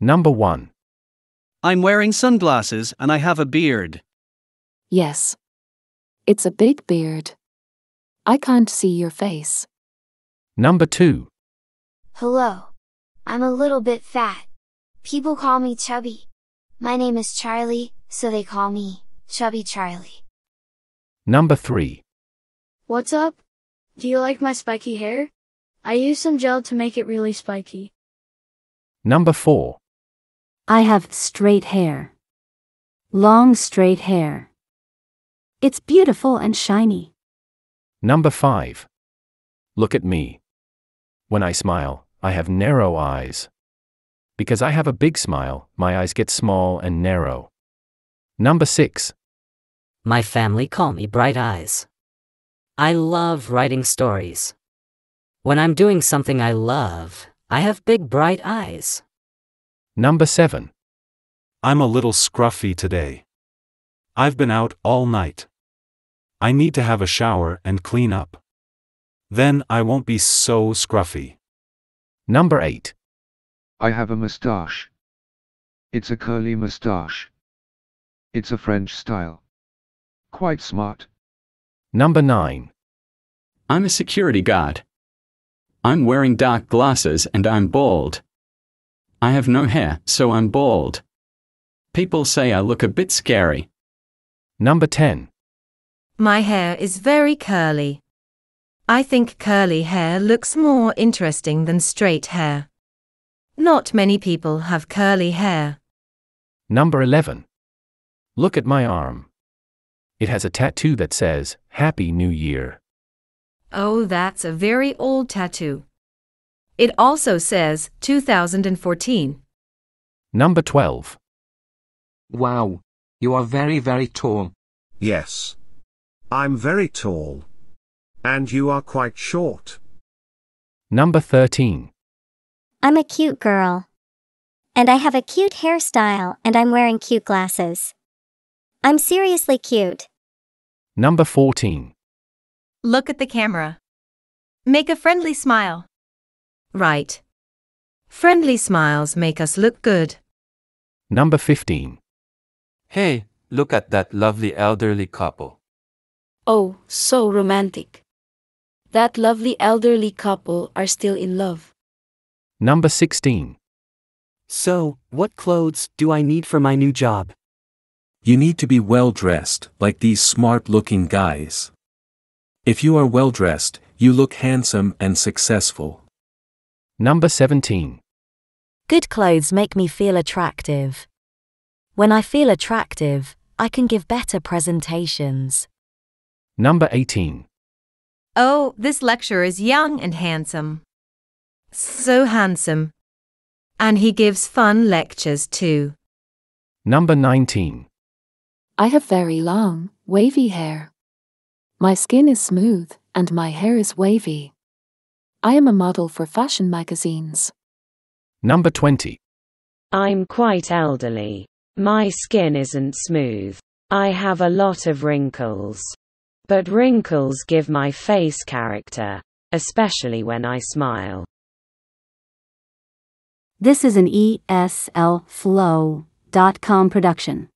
Number 1. I'm wearing sunglasses and I have a beard. Yes. It's a big beard. I can't see your face. Number 2. Hello. I'm a little bit fat. People call me chubby. My name is Charlie, so they call me Chubby Charlie. Number 3. What's up? Do you like my spiky hair? I use some gel to make it really spiky. Number 4. I have straight hair. Long straight hair. It's beautiful and shiny. Number 5. Look at me. When I smile, I have narrow eyes. Because I have a big smile, my eyes get small and narrow. Number 6. My family call me Bright Eyes. I love writing stories. When I'm doing something I love, I have big bright eyes. Number 7. I'm a little scruffy today. I've been out all night. I need to have a shower and clean up. Then I won't be so scruffy. Number 8. I have a mustache. It's a curly mustache. It's a French style. Quite smart. Number 9. I'm a security guard. I'm wearing dark glasses and I'm bald. I have no hair, so I'm bald. People say I look a bit scary. Number 10. My hair is very curly. I think curly hair looks more interesting than straight hair. Not many people have curly hair. Number 11. Look at my arm. It has a tattoo that says, Happy New Year. Oh, that's a very old tattoo. It also says 2014. Number 12. Wow. You are very, very tall. Yes. I'm very tall. And you are quite short. Number 13. I'm a cute girl. And I have a cute hairstyle and I'm wearing cute glasses. I'm seriously cute. Number 14. Look at the camera. Make a friendly smile. Right. Friendly smiles make us look good. Number 15. Hey, look at that lovely elderly couple. Oh, so romantic. That lovely elderly couple are still in love. Number 16. So, what clothes do I need for my new job? You need to be well dressed, like these smart looking guys. If you are well dressed, you look handsome and successful. Number 17. Good clothes make me feel attractive. When I feel attractive, I can give better presentations. Number 18. Oh, this lecturer is young and handsome. So handsome. And he gives fun lectures too. Number 19. I have very long, wavy hair. My skin is smooth, and my hair is wavy. I am a model for fashion magazines. Number 20. I'm quite elderly. My skin isn't smooth. I have a lot of wrinkles. But wrinkles give my face character, especially when I smile. This is an ESLflow.com production.